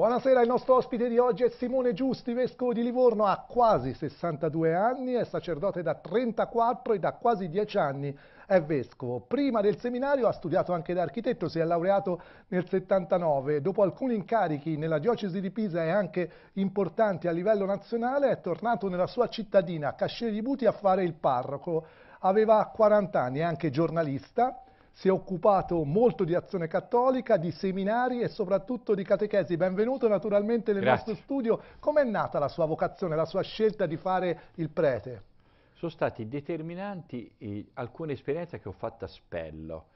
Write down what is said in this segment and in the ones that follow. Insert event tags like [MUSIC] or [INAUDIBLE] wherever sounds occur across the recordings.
Buonasera, il nostro ospite di oggi è Simone Giusti, vescovo di Livorno, ha quasi 62 anni, è sacerdote da 34 e da quasi 10 anni è vescovo. Prima del seminario ha studiato anche da architetto, si è laureato nel 79. Dopo alcuni incarichi nella diocesi di Pisa e anche importanti a livello nazionale, è tornato nella sua cittadina, Cascine di Buti, a fare il parroco. Aveva 40 anni, è anche giornalista si è occupato molto di azione cattolica, di seminari e soprattutto di catechesi. Benvenuto naturalmente nel Grazie. nostro studio. Com'è nata la sua vocazione, la sua scelta di fare il prete? Sono stati determinanti eh, alcune esperienze che ho fatto a Spello,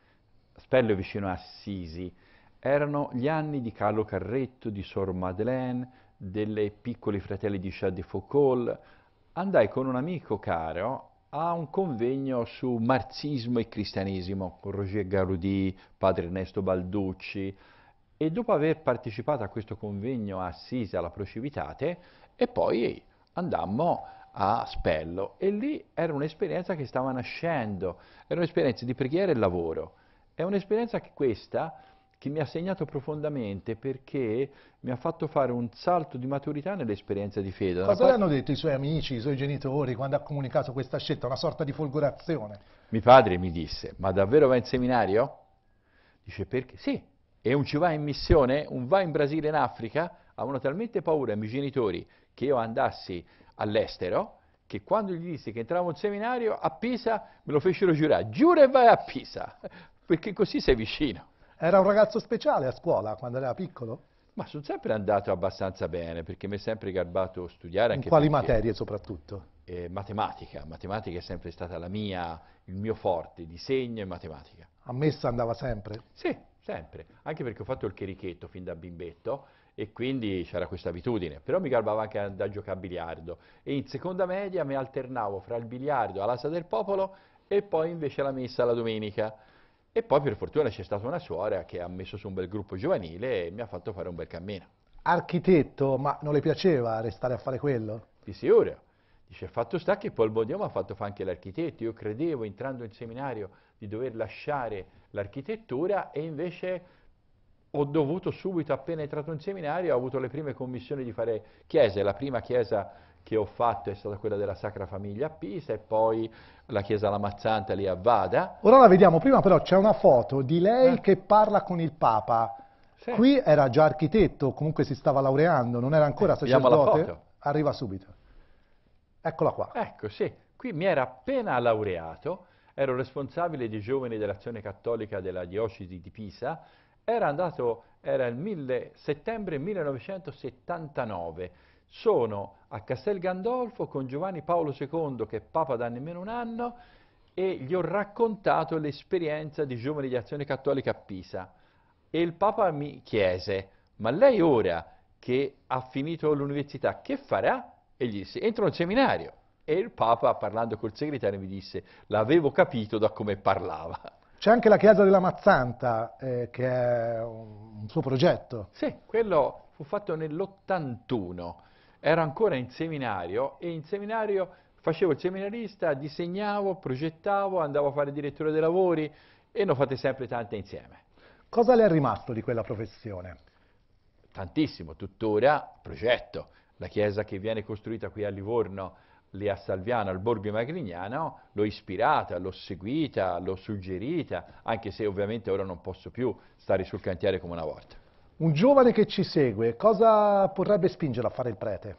Spello vicino a Assisi. Erano gli anni di Carlo Carretto, di Sor Madeleine, delle piccole fratelli di Chad de Foucault. Andai con un amico caro a un convegno su marxismo e cristianesimo con Roger Garudì, padre Ernesto Balducci e dopo aver partecipato a questo convegno a Sisa, alla Procivitate e poi andammo a Spello e lì era un'esperienza che stava nascendo, era un'esperienza di preghiera e lavoro, è un'esperienza che questa che mi ha segnato profondamente perché mi ha fatto fare un salto di maturità nell'esperienza di fede. Cosa parte... le hanno detto i suoi amici, i suoi genitori quando ha comunicato questa scelta? Una sorta di folgorazione. Mio padre mi disse, ma davvero va in seminario? Dice perché? Sì. E un ci va in missione? Un va in Brasile, in Africa? Avevano talmente paura i miei genitori che io andassi all'estero che quando gli dissi che entravo in seminario a Pisa me lo fecero giurare, giura e vai a Pisa, [LAUGHS] perché così sei vicino. Era un ragazzo speciale a scuola quando era piccolo? Ma sono sempre andato abbastanza bene perché mi è sempre garbato studiare. In quali materie soprattutto? Eh, matematica, matematica è sempre stata la mia, il mio forte, disegno e matematica. A messa andava sempre? Sì, sempre, anche perché ho fatto il cherichetto fin da bimbetto e quindi c'era questa abitudine, però mi garbava anche andare a giocare a biliardo e in seconda media mi alternavo fra il biliardo alla sala del popolo e poi invece la messa la domenica. E poi per fortuna c'è stata una suora che ha messo su un bel gruppo giovanile e mi ha fatto fare un bel cammino. Architetto, ma non le piaceva restare a fare quello? Di sicuro. Dice, fatto sta che poi il buon Dio mi ha fatto fare anche l'architetto. Io credevo, entrando in seminario, di dover lasciare l'architettura e invece ho dovuto subito, appena entrato in seminario, ho avuto le prime commissioni di fare chiese, la prima chiesa che ho fatto è stata quella della Sacra Famiglia a Pisa e poi la chiesa Lamazzante lì a Vada. Ora la vediamo, prima però c'è una foto di lei eh. che parla con il Papa. Sì. Qui era già architetto, comunque si stava laureando, non era ancora eh, sacerdote. Arriva subito. Eccola qua. Ecco, sì, qui mi era appena laureato, ero responsabile di giovani dell'azione cattolica della diocesi di Pisa, era andato, era il 1000, settembre 1979, sono a Castel Gandolfo con Giovanni Paolo II, che è Papa da nemmeno un anno, e gli ho raccontato l'esperienza di giovani di azione cattolica a Pisa. E il Papa mi chiese, ma lei ora che ha finito l'università, che farà? E gli disse, entro in seminario. E il Papa, parlando col segretario, mi disse, l'avevo capito da come parlava. C'è anche la Chiesa della Mazzanta, eh, che è un suo progetto. Sì, quello fu fatto nell'81 ero ancora in seminario e in seminario facevo il seminarista, disegnavo, progettavo, andavo a fare direttore dei lavori e ne ho fatte sempre tante insieme. Cosa le è rimasto di quella professione? Tantissimo, tuttora progetto. La chiesa che viene costruita qui a Livorno, lì a Salviano, al Borgo Magrignano, l'ho ispirata, l'ho seguita, l'ho suggerita, anche se ovviamente ora non posso più stare sul cantiere come una volta. Un giovane che ci segue, cosa potrebbe spingere a fare il prete?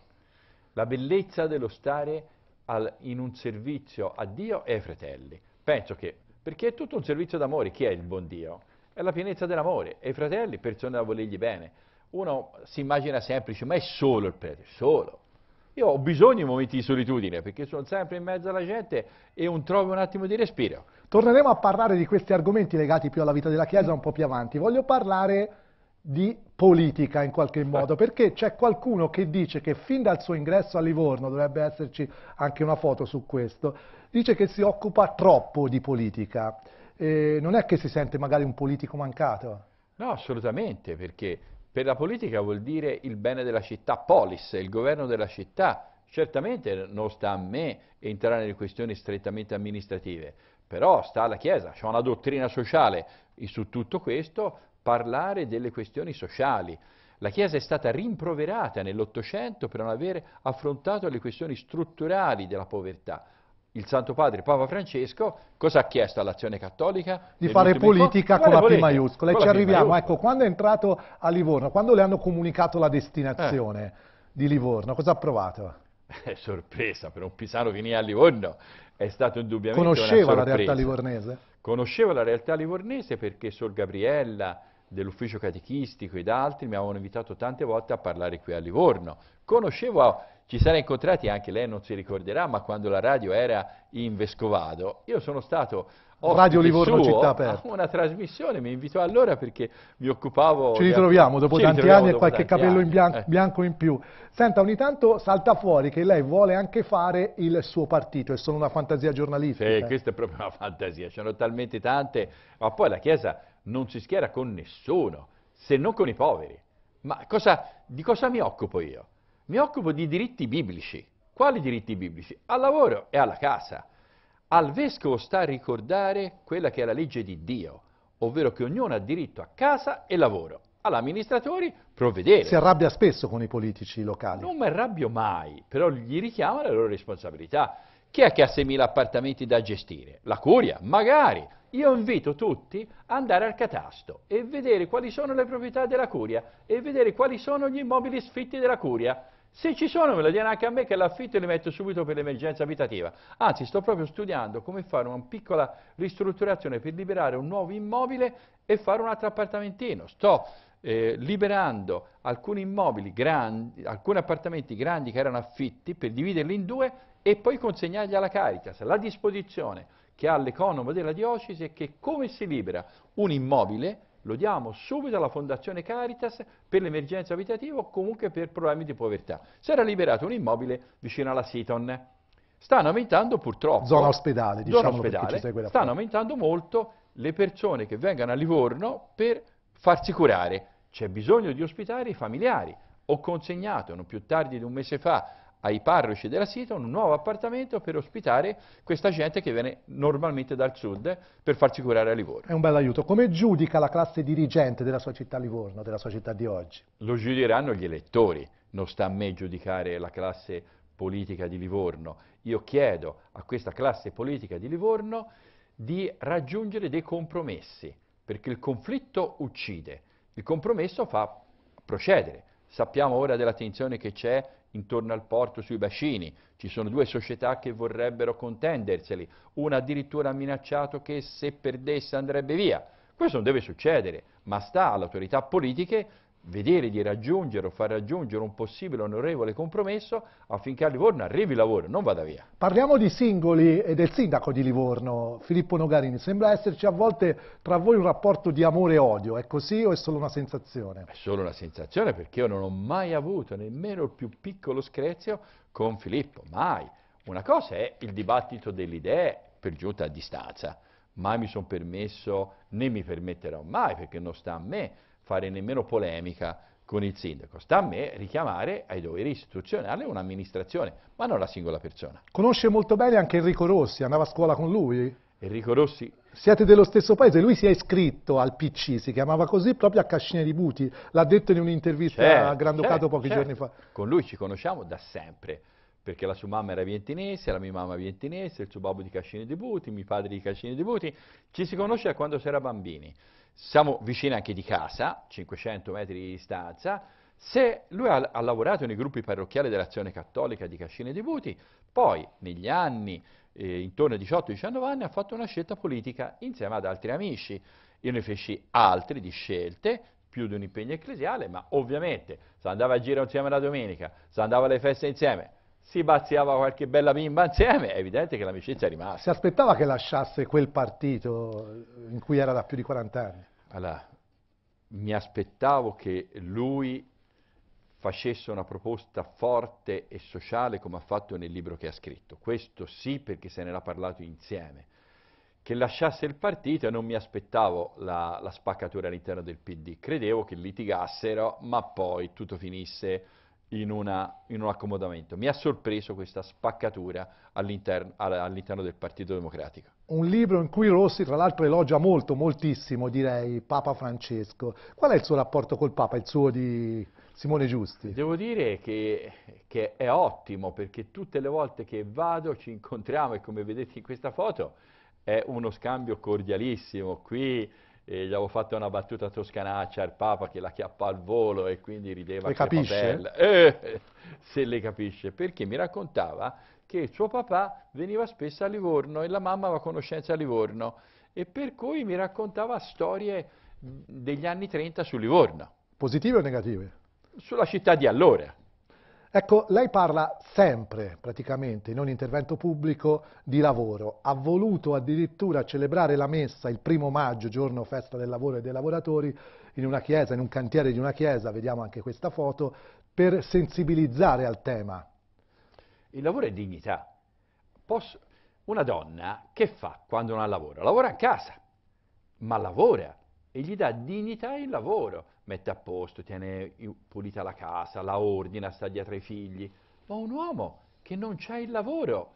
La bellezza dello stare al, in un servizio a Dio e ai fratelli. Penso che, perché è tutto un servizio d'amore, chi è il buon Dio? È la pienezza dell'amore, e i fratelli, persone da volergli bene. Uno si immagina semplice, ma è solo il prete, solo. Io ho bisogno di momenti di solitudine, perché sono sempre in mezzo alla gente e un trovo un attimo di respiro. Torneremo a parlare di questi argomenti legati più alla vita della Chiesa un po' più avanti. Voglio parlare di politica in qualche modo, perché c'è qualcuno che dice che fin dal suo ingresso a Livorno, dovrebbe esserci anche una foto su questo, dice che si occupa troppo di politica. Eh, non è che si sente magari un politico mancato? No, assolutamente, perché per la politica vuol dire il bene della città, polis, il governo della città. Certamente non sta a me entrare nelle questioni strettamente amministrative, però sta alla Chiesa, c'è una dottrina sociale e su tutto questo, parlare delle questioni sociali. La Chiesa è stata rimproverata nell'Ottocento per non aver affrontato le questioni strutturali della povertà. Il Santo Padre Papa Francesco cosa ha chiesto all'azione cattolica? Di fare politica con la P maiuscola. E ci arriviamo, ecco, quando è entrato a Livorno, quando le hanno comunicato la destinazione eh. di Livorno, cosa ha provato? Eh, sorpresa, per un pisano venire a Livorno è stato indubbiamente Conosceva la realtà livornese? Conosceva la realtà livornese perché Sor Gabriella dell'ufficio catechistico ed altri mi avevano invitato tante volte a parlare qui a Livorno. Conoscevo, ci sarei incontrati, anche lei non si ricorderà, ma quando la radio era in Vescovado, io sono stato Radio Livorno suo, Città Aperta. Una trasmissione, mi invitò allora perché mi occupavo... Ci ritroviamo dopo ci tanti ritroviamo anni e qualche capello in bianco, eh. bianco, in più. Senta, ogni tanto salta fuori che lei vuole anche fare il suo partito, è solo una fantasia giornalistica. Sì, questa è proprio una fantasia, ce ne sono talmente tante, ma poi la Chiesa non si schiera con nessuno, se non con i poveri. Ma cosa, di cosa mi occupo io? Mi occupo di diritti biblici. Quali diritti biblici? Al lavoro e alla casa. Al vescovo sta a ricordare quella che è la legge di Dio, ovvero che ognuno ha diritto a casa e lavoro. All'amministratore provvedere. Si arrabbia spesso con i politici locali. Non mi arrabbio mai, però gli richiamo la loro responsabilità. Chi è che ha 6.000 appartamenti da gestire? La curia, magari. Io invito tutti ad andare al catasto e vedere quali sono le proprietà della curia e vedere quali sono gli immobili sfitti della curia. Se ci sono me lo diano anche a me che l'affitto li metto subito per l'emergenza abitativa. Anzi, sto proprio studiando come fare una piccola ristrutturazione per liberare un nuovo immobile e fare un altro appartamentino. Sto eh, liberando alcuni immobili grandi, alcuni appartamenti grandi che erano affitti per dividerli in due e poi consegnargli alla Caritas. La disposizione che ha l'economo della diocesi è che come si libera un immobile lo diamo subito alla Fondazione Caritas per l'emergenza abitativa o comunque per problemi di povertà. Si era liberato un immobile vicino alla Seaton. Stanno aumentando purtroppo... Zona ospedale, diciamo. Zona ospedale, stanno parte. aumentando molto le persone che vengono a Livorno per farsi curare. C'è bisogno di ospitare i familiari. Ho consegnato, non più tardi di un mese fa, ai parroci della Sito un nuovo appartamento per ospitare questa gente che viene normalmente dal sud per farsi curare a Livorno. È un bel aiuto. Come giudica la classe dirigente della sua città Livorno, della sua città di oggi? Lo giudicheranno gli elettori, non sta a me giudicare la classe politica di Livorno. Io chiedo a questa classe politica di Livorno di raggiungere dei compromessi, perché il conflitto uccide, il compromesso fa procedere. Sappiamo ora della tensione che c'è intorno al porto sui bacini, ci sono due società che vorrebbero contenderseli, una addirittura ha minacciato che se perdesse andrebbe via. Questo non deve succedere, ma sta alle autorità politiche vedere di raggiungere o far raggiungere un possibile onorevole compromesso affinché a Livorno arrivi il lavoro, non vada via. Parliamo di singoli e del sindaco di Livorno, Filippo Nogarini. Sembra esserci a volte tra voi un rapporto di amore e odio, è così o è solo una sensazione? È solo una sensazione perché io non ho mai avuto nemmeno il più piccolo screzio con Filippo, mai. Una cosa è il dibattito delle idee, per giunta a distanza, mai mi sono permesso, né mi permetterò mai, perché non sta a me, fare nemmeno polemica con il sindaco, sta a me richiamare ai doveri istituzionali un'amministrazione, ma non la singola persona. Conosce molto bene anche Enrico Rossi, andava a scuola con lui? Enrico Rossi. Siete dello stesso paese, lui si è iscritto al PC, si chiamava così proprio a Cascina di Buti, l'ha detto in un'intervista certo, a Granducato certo, pochi certo. giorni fa. Con lui ci conosciamo da sempre, perché la sua mamma era vientinese, la mia mamma vientinese, il suo babbo di Cascine di Buti, mio padre di Cascine di Buti, ci si conosce da quando si era bambini. Siamo vicini anche di casa, 500 metri di distanza, se lui ha, ha, lavorato nei gruppi parrocchiali dell'Azione Cattolica di Cascine di Buti, poi negli anni, eh, intorno ai 18-19 anni, ha fatto una scelta politica insieme ad altri amici. Io ne feci altri di scelte, più di un impegno ecclesiale, ma ovviamente se andava a giro insieme la domenica, se andava alle feste insieme, si baziava qualche bella bimba insieme, è evidente che l'amicizia è rimasta. Si aspettava che lasciasse quel partito in cui era da più di 40 anni? Allora, mi aspettavo che lui facesse una proposta forte e sociale come ha fatto nel libro che ha scritto. Questo sì perché se ne era parlato insieme. Che lasciasse il partito e non mi aspettavo la, la spaccatura all'interno del PD. Credevo che litigassero, ma poi tutto finisse in, una, in, un accomodamento. Mi ha sorpreso questa spaccatura all'interno, all'interno, del Partito Democratico. Un libro in cui Rossi tra l'altro elogia molto, moltissimo direi, Papa Francesco. Qual è il suo rapporto col Papa, il suo di Simone Giusti? Devo dire che, che è ottimo perché tutte le volte che vado ci incontriamo e come vedete in questa foto è uno scambio cordialissimo. Qui e gli avevo fatto una battuta toscanaccia al Papa che la chiappa al volo e quindi rideva. Le capisce? Eh, se le capisce, perché mi raccontava che suo papà veniva spesso a Livorno e la mamma aveva conoscenza a Livorno e per cui mi raccontava storie degli anni 30 su Livorno. Positive o negative? Sulla città di allora. Ecco, lei parla sempre, praticamente, in ogni intervento pubblico, di lavoro. Ha voluto addirittura celebrare la messa il primo maggio, giorno festa del lavoro e dei lavoratori, in una chiesa, in un cantiere di una chiesa, vediamo anche questa foto, per sensibilizzare al tema. Il lavoro è dignità. Posso... Una donna che fa quando non ha lavoro? Lavora a casa, ma lavora e gli dà dignità il lavoro mette a posto, tiene pulita la casa, la ordina, sta dietro ai figli, ma un uomo che non c'ha il lavoro,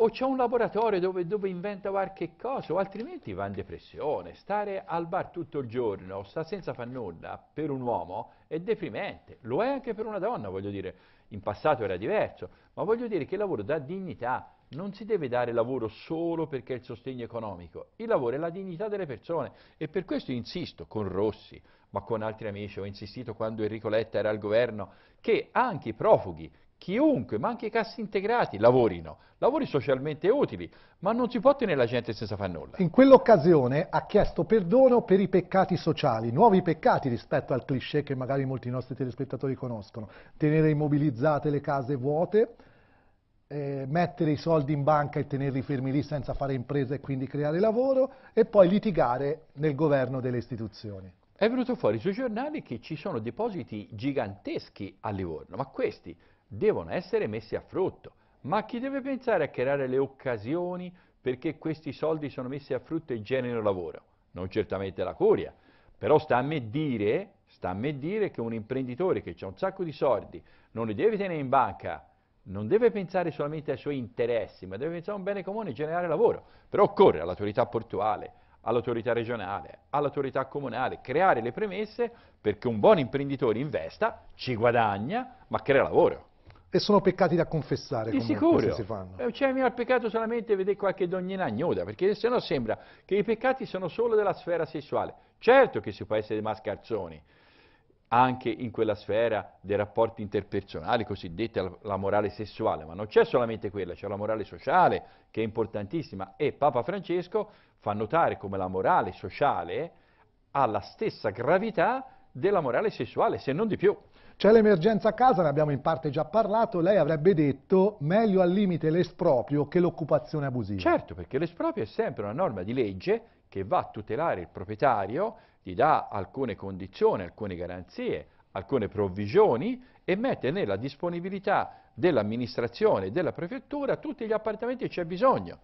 o c'è un laboratorio dove, dove, inventa qualche cosa, o altrimenti va in depressione. Stare al bar tutto il giorno, sta senza far nulla, per un uomo è deprimente. Lo è anche per una donna, voglio dire. In passato era diverso, ma voglio dire che il lavoro dà dignità, non si deve dare lavoro solo perché è il sostegno economico, il lavoro è la dignità delle persone e per questo insisto con Rossi, ma con altri amici, ho insistito quando Enrico Letta era al governo, che anche i profughi, chiunque, ma anche i cassi integrati lavorino, lavori socialmente utili, ma non si può tenere la gente senza far nulla. In quell'occasione ha chiesto perdono per i peccati sociali, nuovi peccati rispetto al cliché che magari molti nostri telespettatori conoscono, tenere immobilizzate le case vuote, eh, mettere i soldi in banca e tenerli fermi lì senza fare impresa e quindi creare lavoro e poi litigare nel governo delle istituzioni. È venuto fuori sui giornali che ci sono depositi giganteschi a Livorno, ma questi devono essere messi a frutto. Ma chi deve pensare a creare le occasioni perché questi soldi sono messi a frutto e generino lavoro? Non certamente la curia, però sta a me dire, sta a me dire che un imprenditore che ha un sacco di soldi non li deve tenere in banca non deve pensare solamente ai suoi interessi, ma deve pensare a un bene comune e generare lavoro. Però occorre all'autorità portuale, all'autorità regionale, all'autorità comunale, creare le premesse perché un buon imprenditore investa, ci guadagna, ma crea lavoro. E sono peccati da confessare Di comunque sicuro. si fanno. Eh, cioè, mi ha peccato solamente vedere qualche donnina gnuda, perché sennò sembra che i peccati sono solo della sfera sessuale. Certo che si può essere mascarzoni, anche in quella sfera dei rapporti interpersonali, cosiddetta la morale sessuale, ma non c'è solamente quella, c'è la morale sociale che è importantissima e Papa Francesco fa notare come la morale sociale ha la stessa gravità della morale sessuale, se non di più. C'è l'emergenza a casa, ne abbiamo in parte già parlato, lei avrebbe detto meglio al limite l'esproprio che l'occupazione abusiva. Certo, perché l'esproprio è sempre una norma di legge che va a tutelare il proprietario, gli dà alcune condizioni, alcune garanzie, alcune provvisioni e mette nella disponibilità dell'amministrazione e della prefettura tutti gli appartamenti che c'è bisogno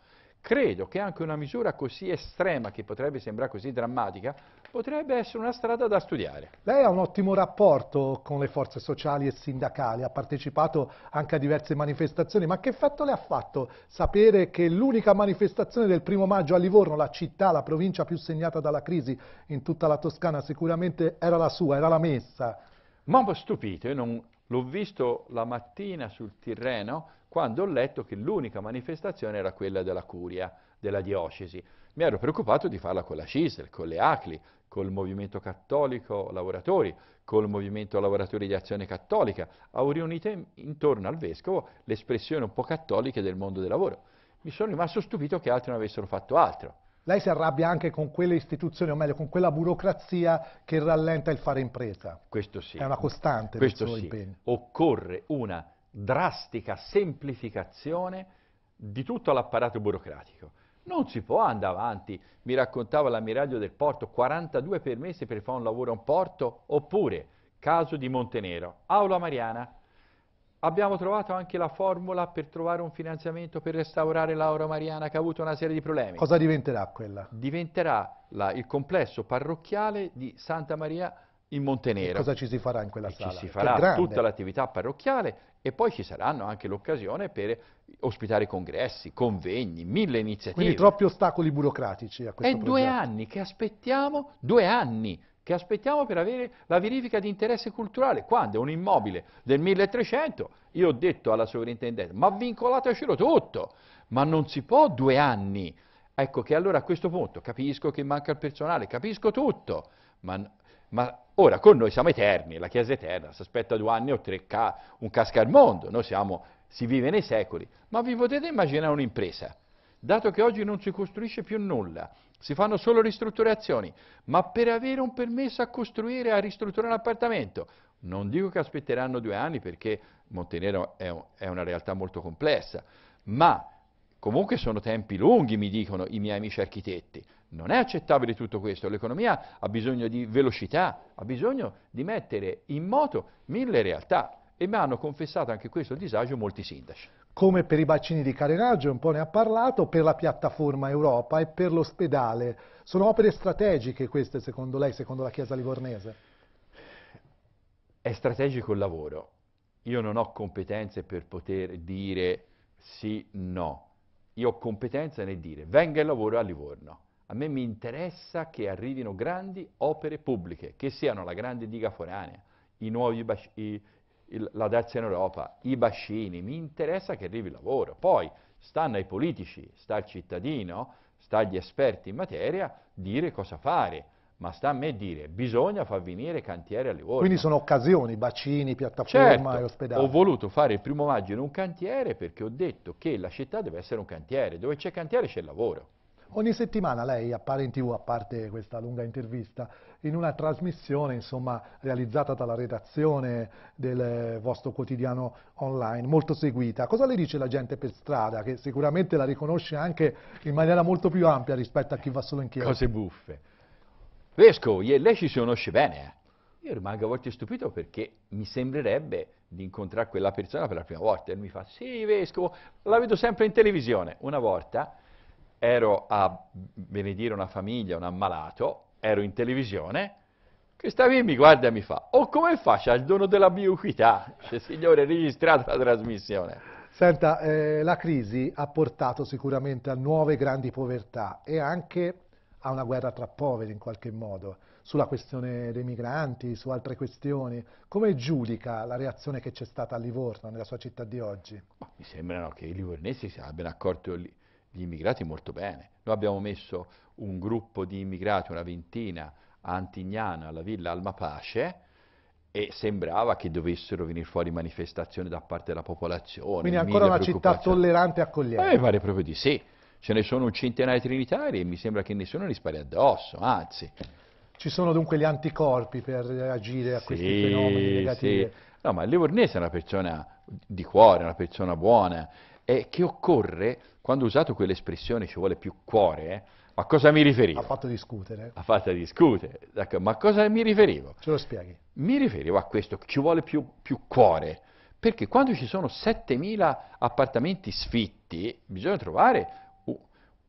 credo che anche una misura così estrema, che potrebbe sembrare così drammatica, potrebbe essere una strada da studiare. Lei ha un ottimo rapporto con le forze sociali e sindacali, ha partecipato anche a diverse manifestazioni, ma che effetto le ha fatto sapere che l'unica manifestazione del primo maggio a Livorno, la città, la provincia più segnata dalla crisi in tutta la Toscana, sicuramente era la sua, era la messa? Ma un po' stupito, io non L'ho visto la mattina sul Tirreno quando ho letto che l'unica manifestazione era quella della curia, della diocesi. Mi ero preoccupato di farla con la CISL, con le ACLI, col Movimento Cattolico Lavoratori, col Movimento Lavoratori di Azione Cattolica. Ho riunito intorno al Vescovo le espressioni un po' cattoliche del mondo del lavoro. Mi sono rimasto stupito che altri non avessero fatto altro. Lei si arrabbia anche con quelle istituzioni, o meglio, con quella burocrazia che rallenta il fare impresa. Questo sì. È una costante Questo del suo sì. impegno. Occorre una drastica semplificazione di tutto l'apparato burocratico. Non si può andare avanti, mi raccontava l'ammiraglio del porto, 42 permessi per fare un lavoro a un porto, oppure caso di Montenero, Aula Mariana, Abbiamo trovato anche la formula per trovare un finanziamento per restaurare l'Aura Mariana che ha avuto una serie di problemi. Cosa diventerà quella? Diventerà la, il complesso parrocchiale di Santa Maria in Montenero. E cosa ci si farà in quella e sala? Ci si farà tutta l'attività parrocchiale e poi ci saranno anche l'occasione per ospitare congressi, convegni, mille iniziative. Quindi troppi ostacoli burocratici a questo È progetto. È due anni che aspettiamo, due anni che aspettiamo per avere la verifica di interesse culturale. Quando è un immobile del 1300, io ho detto alla sovrintendente, ma vincolatecelo tutto, ma non si può due anni. Ecco che allora a questo punto capisco che manca il personale, capisco tutto, ma, ma ora con noi siamo eterni, la Chiesa è eterna, si aspetta due anni o tre, ca, un casca al mondo, noi siamo, si vive nei secoli, ma vi potete immaginare un'impresa? dato che oggi non si costruisce più nulla, si fanno solo ristrutturazioni, ma per avere un permesso a costruire, a ristrutturare un appartamento, non dico che aspetteranno due anni perché Montenero è, un, è una realtà molto complessa, ma comunque sono tempi lunghi, mi dicono i miei amici architetti. Non è accettabile tutto questo, l'economia ha bisogno di velocità, ha bisogno di mettere in moto mille realtà e mi hanno confessato anche questo disagio molti sindaci come per i bacini di carenaggio, un po' ne ha parlato, per la piattaforma Europa e per l'ospedale. Sono opere strategiche queste secondo lei, secondo la Chiesa Livornese? È strategico il lavoro. Io non ho competenze per poter dire sì, no. Io ho competenza nel dire venga il lavoro a Livorno. A me mi interessa che arrivino grandi opere pubbliche, che siano la grande diga foranea, i nuovi, i, il, la terza in Europa, i bacini, mi interessa che arrivi il lavoro. Poi stanno ai politici, sta al cittadino, sta agli esperti in materia dire cosa fare. Ma sta a me dire, bisogna far venire cantiere a Livorno. Quindi sono occasioni, bacini, piattaforma certo, e ospedali. ho voluto fare il primo maggio in un cantiere perché ho detto che la città deve essere un cantiere, dove c'è cantiere c'è lavoro. Ogni settimana lei appare in tv, a parte questa lunga intervista, in una trasmissione insomma, realizzata dalla redazione del vostro quotidiano online, molto seguita. Cosa le dice la gente per strada, che sicuramente la riconosce anche in maniera molto più ampia rispetto a chi va solo in chiesa? Cose buffe. Vescovo, lei ci si conosce bene. Eh? Io rimango a volte stupito perché mi sembrerebbe di incontrare quella persona per la prima volta. E lui mi fa, sì, Vescovo, la vedo sempre in televisione. Una volta ero a benedire una famiglia, un ammalato, ero in televisione, questa qui mi guarda e mi fa, o oh, come faccio al dono della biuquità, se cioè, il signore, registrate la trasmissione. Senta, eh, la crisi ha portato sicuramente a nuove grandi povertà e anche a una guerra tra poveri in qualche modo, sulla questione dei migranti, su altre questioni. Come giudica la reazione che c'è stata a Livorno, nella sua città di oggi? Ma mi sembrano che i livornesi si abbiano accorto... Lì gli immigrati molto bene. Noi abbiamo messo un gruppo di immigrati, una ventina, a Antignano, alla villa Alma Pace, e sembrava che dovessero venire fuori manifestazioni da parte della popolazione. Quindi ancora una città tollerante e accogliente. Eh, pare proprio di sì. Ce ne sono un centinaio di trinitari e mi sembra che nessuno li spari addosso, anzi. Ci sono dunque gli anticorpi per agire a sì, questi fenomeni negativi? Sì. No, ma il Livornese è una persona di cuore, una persona buona, è che occorre, quando ho usato quell'espressione ci vuole più cuore, eh, ma cosa mi riferivo? Ha fatto discutere. Ha fatto discutere, ma cosa mi riferivo? Ce lo spieghi. Mi riferivo a questo, ci vuole più, più cuore, perché quando ci sono 7.000 appartamenti sfitti bisogna trovare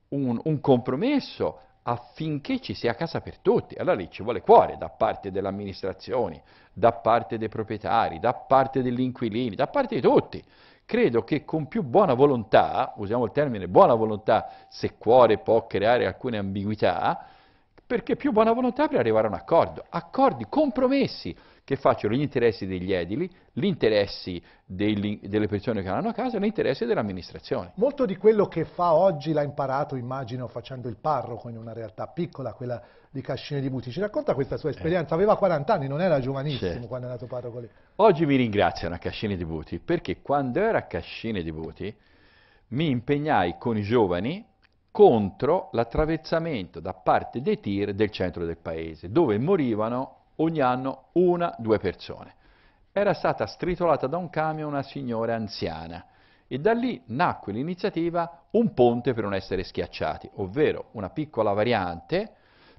un, un compromesso affinché ci sia casa per tutti. Allora lì ci vuole cuore da parte delle amministrazioni, da parte dei proprietari, da parte degli inquilini, da parte di tutti credo che con più buona volontà, usiamo il termine buona volontà, se cuore può creare alcune ambiguità, perché più buona volontà per arrivare a un accordo, accordi, compromessi, che facciano gli interessi degli edili, gli interessi degli, delle persone che hanno a casa e gli interessi dell'amministrazione. Molto di quello che fa oggi l'ha imparato, immagino, facendo il parroco in una realtà piccola, quella di Cascine di Buti. Ci racconta questa sua eh. esperienza? Aveva 40 anni, non era giovanissimo certo. quando è nato parroco lì. Oggi mi ringraziano a Cascine di Buti perché quando ero a Cascine di Buti mi impegnai con i giovani contro l'attraversamento da parte dei tir del centro del paese, dove morivano ogni anno una, due persone. Era stata stritolata da un camion una signora anziana e da lì nacque l'iniziativa Un ponte per non essere schiacciati, ovvero una piccola variante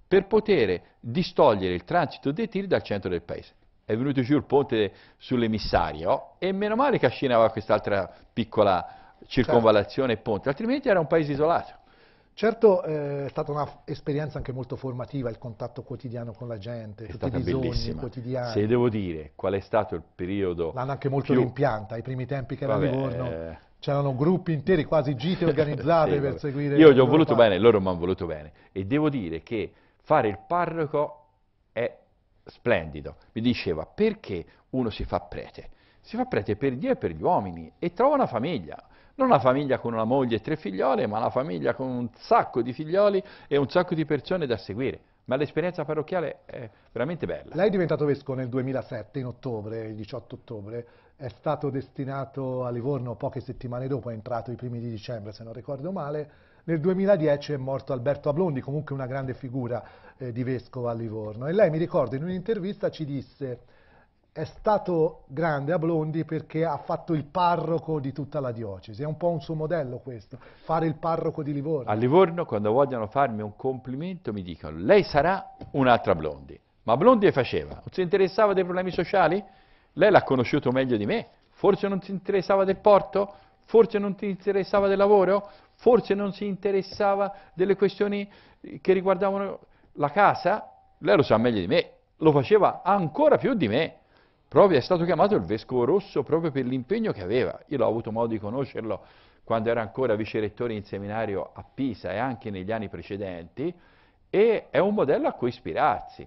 per poter distogliere il transito dei tir dal centro del paese. È venuto giù il ponte sull'emissario e meno male che Ascina quest'altra piccola circonvallazione e ponte, altrimenti era un paese isolato. Certo eh, è stata un'esperienza anche molto formativa, il contatto quotidiano con la gente, è tutti i bisogni bellissima. quotidiani. Se devo dire qual è stato il periodo... L'hanno anche molto più... rimpianta, i primi tempi che era Livorno eh... c'erano gruppi interi, quasi gite [LAUGHS] organizzate sì, per seguire... Io gli ho voluto padre. bene, loro mi hanno voluto bene e devo dire che fare il parroco è splendido. Mi diceva perché uno si fa prete? Si fa prete per Dio e per gli uomini e trova una famiglia non una famiglia con una moglie e tre figliole, ma una famiglia con un sacco di figlioli e un sacco di persone da seguire. Ma l'esperienza parrocchiale è veramente bella. Lei è diventato vescovo nel 2007, in ottobre, il 18 ottobre, è stato destinato a Livorno poche settimane dopo, è entrato i primi di dicembre se non ricordo male, nel 2010 è morto Alberto Ablondi, comunque una grande figura eh, di vescovo a Livorno. E lei mi ricordo in un'intervista ci disse è stato grande a Blondi perché ha fatto il parroco di tutta la diocesi, è un po' un suo modello questo, fare il parroco di Livorno. A Livorno quando vogliono farmi un complimento mi dicono lei sarà un'altra Blondi, ma Blondi faceva, non si interessava dei problemi sociali? Lei l'ha conosciuto meglio di me, forse non si interessava del porto? Forse non si interessava del lavoro? Forse non si interessava delle questioni che riguardavano la casa? Lei lo sa meglio di me, lo faceva ancora più di me Rovi è stato chiamato il Vescovo Rosso proprio per l'impegno che aveva. Io l'ho avuto modo di conoscerlo quando era ancora vice rettore in seminario a Pisa e anche negli anni precedenti, e è un modello a cui ispirarsi.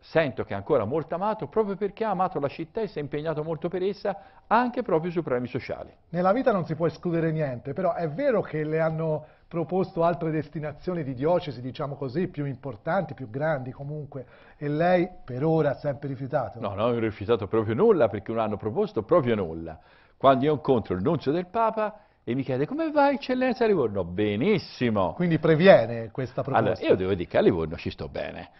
Sento che è ancora molto amato proprio perché ha amato la città e si è impegnato molto per essa anche proprio sui problemi sociali. Nella vita non si può escludere niente, però è vero che le hanno proposto altre destinazioni di diocesi, diciamo così, più importanti, più grandi comunque, e lei per ora ha sempre rifiutato? No, non ho rifiutato proprio nulla perché non hanno proposto proprio nulla. Quando io incontro il nunzio del Papa e mi chiede come va eccellenza a Livorno? Benissimo. Quindi previene questa proposta? Allora, io devo dire che a Livorno ci sto bene.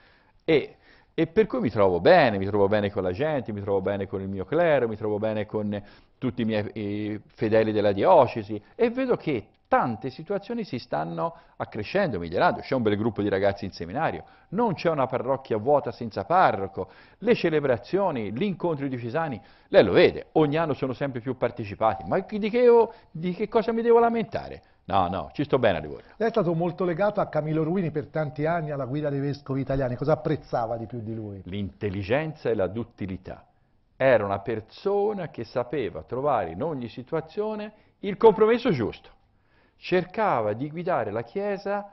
E e per cui mi trovo bene, mi trovo bene con la gente, mi trovo bene con il mio clero, mi trovo bene con tutti i miei i fedeli della diocesi e vedo che tante situazioni si stanno accrescendo, migliorando, c'è un bel gruppo di ragazzi in seminario, non c'è una parrocchia vuota senza parroco, le celebrazioni, gli incontri diocesani, lei lo vede, ogni anno sono sempre più partecipati, ma di che, io, di che cosa mi devo lamentare? No, no, ci sto bene a Livorno. Lei è stato molto legato a Camillo Ruini per tanti anni alla guida dei vescovi italiani, cosa apprezzava di più di lui? L'intelligenza e la duttilità. Era una persona che sapeva trovare in ogni situazione il compromesso giusto cercava di guidare la Chiesa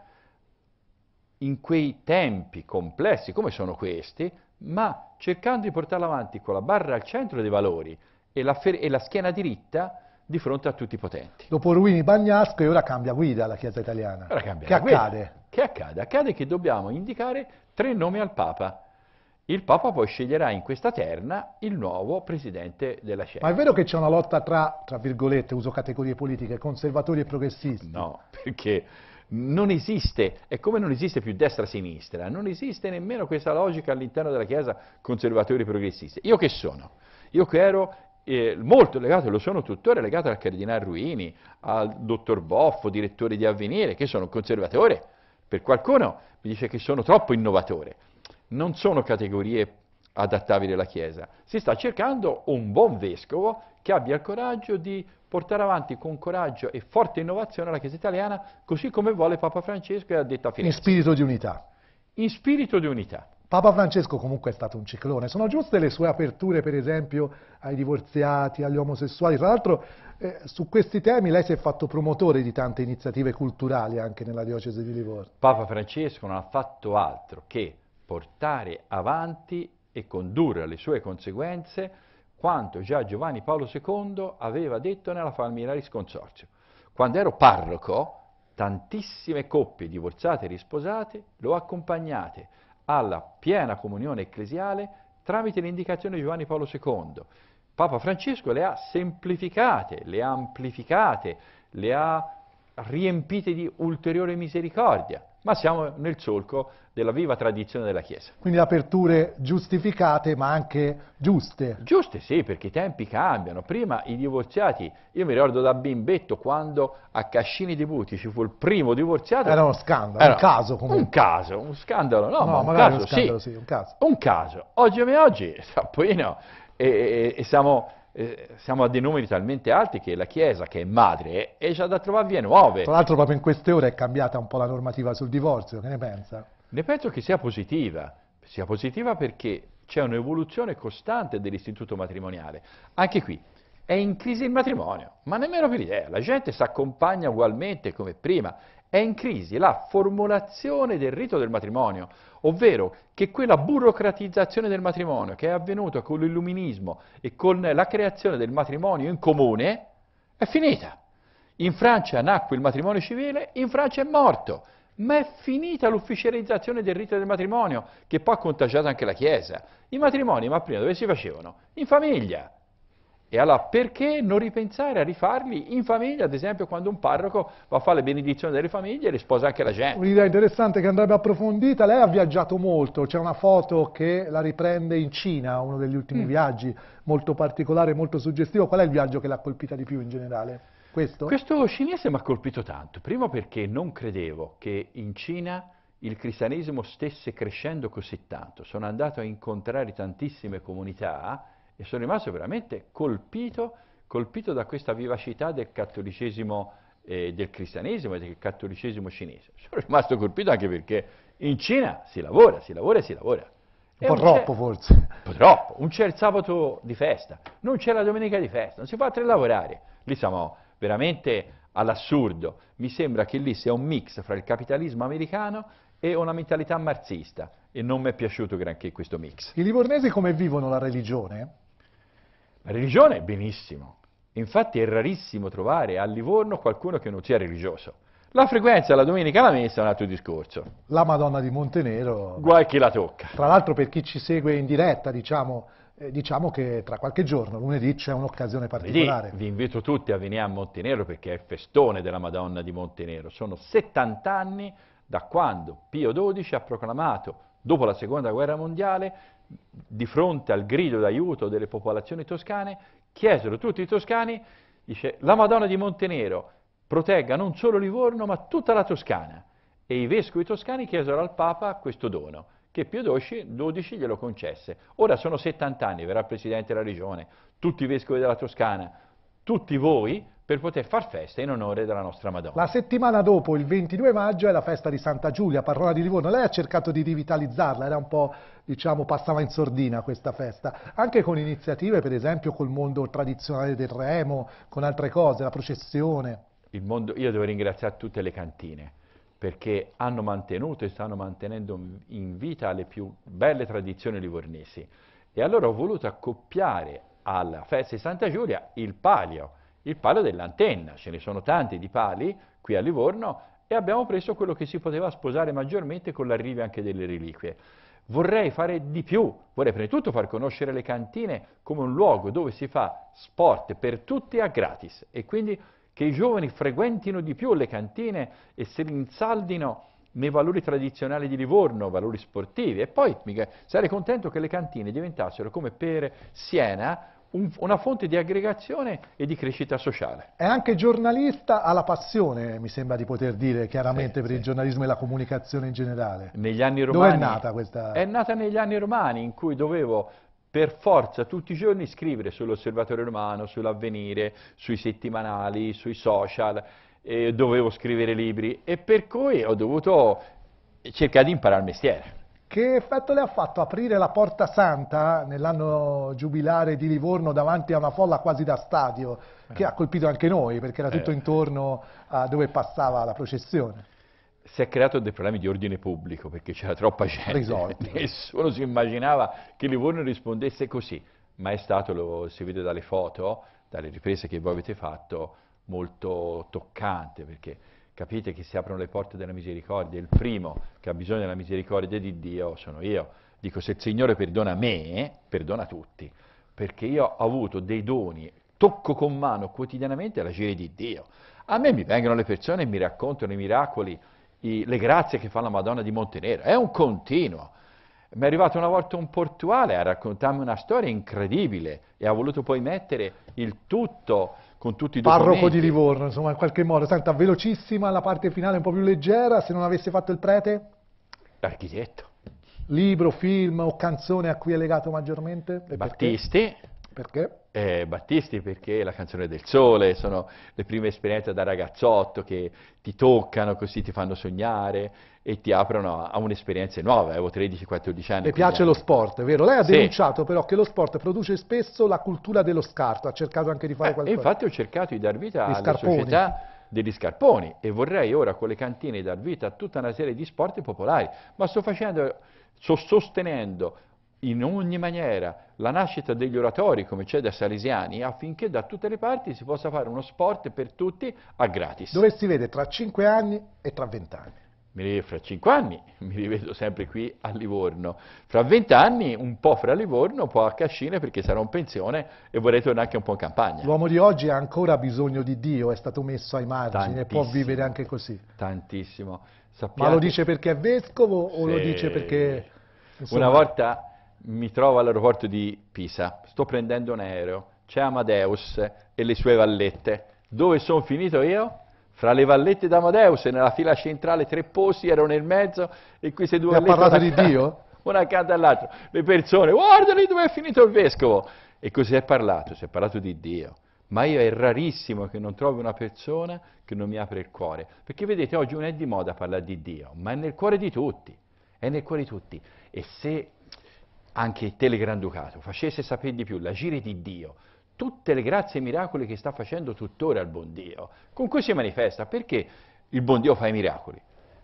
in quei tempi complessi come sono questi, ma cercando di portarla avanti con la barra al centro dei valori e la, e la schiena diritta di fronte a tutti i potenti. Dopo Ruini Bagnasco e ora cambia guida la Chiesa italiana. Che accade? che accade? Accade che dobbiamo indicare tre nomi al Papa il Papa poi sceglierà in questa terna il nuovo presidente della CEI. Ma è vero che c'è una lotta tra, tra virgolette, uso categorie politiche, conservatori e progressisti? No, perché non esiste, è come non esiste più destra-sinistra, non esiste nemmeno questa logica all'interno della Chiesa conservatori e progressisti. Io che sono? Io che ero eh, molto legato, lo sono tuttora, legato al Cardinale Ruini, al Dottor Boffo, direttore di Avvenire, che sono conservatore. Per qualcuno mi dice che sono troppo innovatore non sono categorie adattabili alla Chiesa. Si sta cercando un buon vescovo che abbia il coraggio di portare avanti con coraggio e forte innovazione la Chiesa italiana, così come vuole Papa Francesco e ha detto a Firenze. In spirito di unità. In spirito di unità. Papa Francesco comunque è stato un ciclone, sono giuste le sue aperture per esempio ai divorziati, agli omosessuali, tra l'altro eh, su questi temi lei si è fatto promotore di tante iniziative culturali anche nella diocesi di Livorno. Papa Francesco non ha fatto altro che portare avanti e condurre alle sue conseguenze quanto già Giovanni Paolo II aveva detto nella Falmiraris Consorzio. Quando ero parroco, tantissime coppie divorziate e risposate lo accompagnate alla piena comunione ecclesiale tramite l'indicazione di Giovanni Paolo II. Papa Francesco le ha semplificate, le ha amplificate, le ha riempite di ulteriore misericordia ma siamo nel solco della viva tradizione della Chiesa. Quindi aperture giustificate ma anche giuste. Giuste sì, perché i tempi cambiano. Prima i divorziati, io mi ricordo da bimbetto quando a Cascini di Buti ci fu il primo divorziato. Era uno scandalo, era un caso comunque. Un caso, un scandalo, no, no ma un caso, un scandalo, sì, sì, un caso. Un caso. Oggi come oggi, [LAUGHS] sappoino, e, e, e siamo eh, siamo a dei numeri talmente alti che la Chiesa, che è madre, è già da trovare vie nuove. Tra l'altro proprio in queste ore è cambiata un po' la normativa sul divorzio, che ne pensa? Ne penso che sia positiva, sia positiva perché c'è un'evoluzione costante dell'istituto matrimoniale. Anche qui è in crisi il matrimonio, ma nemmeno per idea, la gente si accompagna ugualmente come prima è in crisi la formulazione del rito del matrimonio, ovvero che quella burocratizzazione del matrimonio che è avvenuta con l'illuminismo e con la creazione del matrimonio in comune è finita. In Francia nacque il matrimonio civile, in Francia è morto, ma è finita l'ufficializzazione del rito del matrimonio, che poi ha contagiato anche la Chiesa. I matrimoni, ma prima dove si facevano? In famiglia. E allora perché non ripensare a rifarli in famiglia, ad esempio quando un parroco va a fare le benedizioni delle famiglie e le sposa anche la gente? Un'idea interessante che andrebbe approfondita, lei ha viaggiato molto, c'è una foto che la riprende in Cina, uno degli ultimi mm. viaggi, molto particolare, molto suggestivo, qual è il viaggio che l'ha colpita di più in generale? Questo? Questo cinese mi ha colpito tanto, primo perché non credevo che in Cina il cristianesimo stesse crescendo così tanto, sono andato a incontrare tantissime comunità e sono rimasto veramente colpito, colpito da questa vivacità del cattolicesimo, eh, del cristianesimo e del cattolicesimo cinese. Sono rimasto colpito anche perché in Cina si lavora, si lavora e si lavora. Un po' troppo forse. Un po' troppo. un c'è il sabato di festa, non c'è la domenica di festa, non si fa altro lavorare. Lì siamo veramente all'assurdo. Mi sembra che lì sia un mix fra il capitalismo americano e una mentalità marxista e non mi è piaciuto granché questo mix. I livornesi come vivono la religione? Religione? Benissimo. Infatti è rarissimo trovare a Livorno qualcuno che non sia religioso. La frequenza la domenica alla messa è un altro discorso. La Madonna di Montenero. Guai chi la tocca. Tra l'altro per chi ci segue in diretta, diciamo, eh, diciamo che tra qualche giorno, lunedì, c'è un'occasione particolare. Lì, vi invito tutti a venire a Montenero perché è il festone della Madonna di Montenero. Sono 70 anni da quando Pio XII ha proclamato, dopo la Seconda Guerra Mondiale, di fronte al grido d'aiuto delle popolazioni toscane, chiesero tutti i toscani, dice, la Madonna di Montenero protegga non solo Livorno ma tutta la Toscana. E i vescovi toscani chiesero al Papa questo dono, che Pio XII glielo concesse. Ora sono 70 anni, verrà Presidente della Regione, tutti i vescovi della Toscana, tutti voi, per poter far festa in onore della nostra Madonna. La settimana dopo, il 22 maggio, è la festa di Santa Giulia, parola di Livorno. Lei ha cercato di rivitalizzarla, era un po' diciamo, passava in sordina questa festa, anche con iniziative per esempio col mondo tradizionale del remo, con altre cose, la processione. Mondo, io devo ringraziare tutte le cantine perché hanno mantenuto e stanno mantenendo in vita le più belle tradizioni livornesi. E allora ho voluto accoppiare alla festa di Santa Giulia il palio, il palio dell'antenna, ce ne sono tanti di pali qui a Livorno e abbiamo preso quello che si poteva sposare maggiormente con l'arrivo anche delle reliquie. Vorrei fare di più, vorrei prima di tutto far conoscere le cantine come un luogo dove si fa sport per tutti a gratis e quindi che i giovani frequentino di più le cantine e si rinsaldino nei valori tradizionali di Livorno, valori sportivi, e poi mica, sarei contento che le cantine diventassero come per Siena un, una fonte di aggregazione e di crescita sociale. È anche giornalista, ha la passione, mi sembra di poter dire chiaramente, sì, per sì. il giornalismo e la comunicazione in generale. Negli anni romani... Dove è nata questa... È nata negli anni romani in cui dovevo per forza tutti i giorni scrivere sull'osservatore romano, sull'avvenire, sui settimanali, sui social, dovevo scrivere libri e per cui ho dovuto cercare di imparare il mestiere. Che effetto le ha fatto aprire la Porta Santa nell'anno giubilare di Livorno davanti a una folla quasi da stadio, che ha colpito anche noi perché era tutto eh. intorno a dove passava la processione? si è creato dei problemi di ordine pubblico perché c'era troppa gente, Risolti. [LAUGHS] nessuno si immaginava che Livorno rispondesse così, ma è stato, lo si vede dalle foto, dalle riprese che voi avete fatto, molto toccante perché Capite che si aprono le porte della misericordia. Il primo che ha bisogno della misericordia di Dio sono io. Dico, se il Signore perdona me, perdona tutti, perché io ho avuto dei doni, tocco con mano quotidianamente l'agire di Dio. A me mi vengono le persone e mi raccontano i miracoli, i, le grazie che fa la Madonna di Montenero. È un continuo. Mi è arrivato una volta un portuale a raccontarmi una storia incredibile e ha voluto poi mettere il tutto con tutti i documenti. Parroco di Livorno, insomma, in qualche modo. Senta, velocissima, la parte finale un po' più leggera, se non avesse fatto il prete? L'architetto. Libro, film o canzone a cui è legato maggiormente? E Battisti. perché? perché? eh, Battisti perché la canzone del sole, sono le prime esperienze da ragazzotto che ti toccano così, ti fanno sognare e ti aprono a, un'esperienza nuova, avevo 13-14 anni. Le piace anni. lo sport, vero? Lei ha sì. denunciato però che lo sport produce spesso la cultura dello scarto, ha cercato anche di fare eh, qualcosa. E infatti ho cercato di dar vita alla società degli scarponi e vorrei ora con le cantine dar vita a tutta una serie di sport popolari, ma sto facendo, sto sostenendo in ogni maniera la nascita degli oratori, come c'è da Salesiani, affinché da tutte le parti si possa fare uno sport per tutti a gratis. Dove si vede tra 5 anni e tra 20 anni? Mi rivedo fra 5 anni, mi rivedo sempre qui a Livorno. Fra 20 anni, un po' fra Livorno, un po' a Cascine perché sarò in pensione e vorrei tornare anche un po' in campagna. L'uomo di oggi ha ancora bisogno di Dio, è stato messo ai margini e può vivere anche così. Tantissimo. Sappiate... Ma lo dice perché è vescovo o sì. lo dice perché... Insomma... Una volta mi trovo all'aeroporto di Pisa, sto prendendo un aereo, c'è Amadeus e le sue vallette. Dove sono finito io? Fra le vallette d'Amadeus, nella fila centrale tre posti, ero nel mezzo e queste due vallette... Ha parlato di Dio? [LAUGHS] Una accanto all'altra. Le persone, guardali dove è finito il vescovo! E così è parlato, si è parlato di Dio. Ma io è rarissimo che non trovi una persona che non mi apre il cuore. Perché vedete, oggi non è di moda parlare di Dio, ma è nel cuore di tutti. È nel cuore di tutti. E se anche il Telegranducato, facesse sapere di più l'agire di Dio, tutte le grazie e miracoli che sta facendo tuttora il buon Dio, con cui si manifesta, perché il buon Dio fa i miracoli?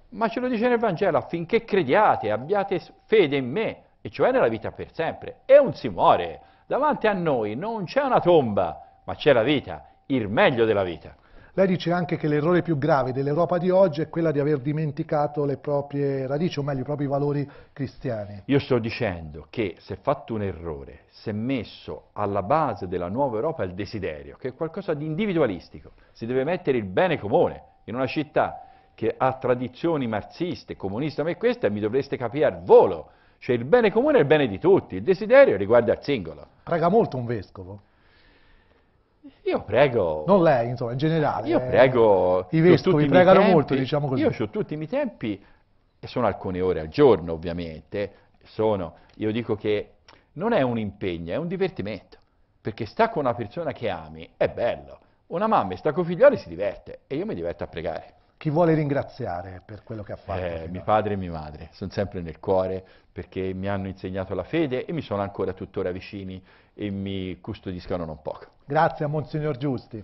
Ma ce lo dice nel Vangelo, affinché crediate, abbiate fede in me, e cioè nella vita per sempre, e un si muore. Davanti a noi non c'è una tomba, ma c'è la vita, il meglio della vita. Lei dice anche che l'errore più grave dell'Europa di oggi è quella di aver dimenticato le proprie radici, o meglio i propri valori cristiani. Io sto dicendo che se è fatto un errore, si è messo alla base della nuova Europa il desiderio, che è qualcosa di individualistico, si deve mettere il bene comune in una città che ha tradizioni marxiste, comuniste, come questa, mi dovreste capire al volo. Cioè il bene comune è il bene di tutti, il desiderio riguarda il singolo. Prega molto un vescovo. Io prego... Non lei, insomma, in generale. Io prego... Eh, I vescovi pregano tempi, molto, diciamo così. Io ho tutti i miei tempi, e sono alcune ore al giorno ovviamente, sono, io dico che non è un impegno, è un divertimento. Perché sta con una persona che ami è bello. Una mamma sta con i figlioli si diverte e io mi diverto a pregare. Chi vuole ringraziare per quello che ha fatto? Eh, mio padre e mia madre, sono sempre nel cuore perché mi hanno insegnato la fede e mi sono ancora tuttora vicini e mi custodiscano non poco. Grazie a Monsignor Giusti.